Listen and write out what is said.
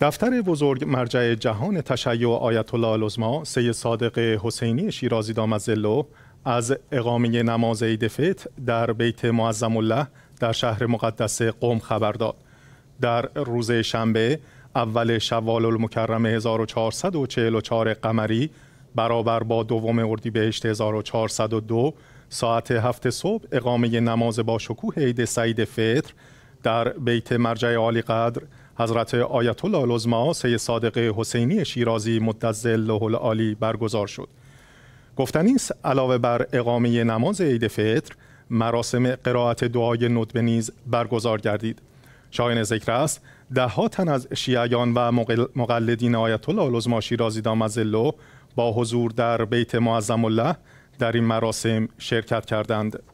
دفتر بزرگ مرجع جهان تشیع آیت الله العظما سید صادق حسینی شیرازی دامزلو از اقامه نماز عید فطر در بیت معظم الله در شهر مقدس قم خبر داد در روز شنبه اول شوال المکرم 1444 قمری برابر با دوم اردیبهشت 1402 ساعت هفت صبح اقامه نماز با شکوه عید سعید فطر در بیت مرجع عالی قدر حضرت آیت الله العظما صادق حسینی شیرازی مدظل له العالی برگزار شد گفتنی علاوه بر اقامه نماز عید فطر مراسم قرائت دعای ندبه نیز برگزار گردید شاهن ذکر است ها تن از شیعیان و مقلدین آیت الله العظما شیرازی دامزلو با حضور در بیت معظم الله در این مراسم شرکت کردند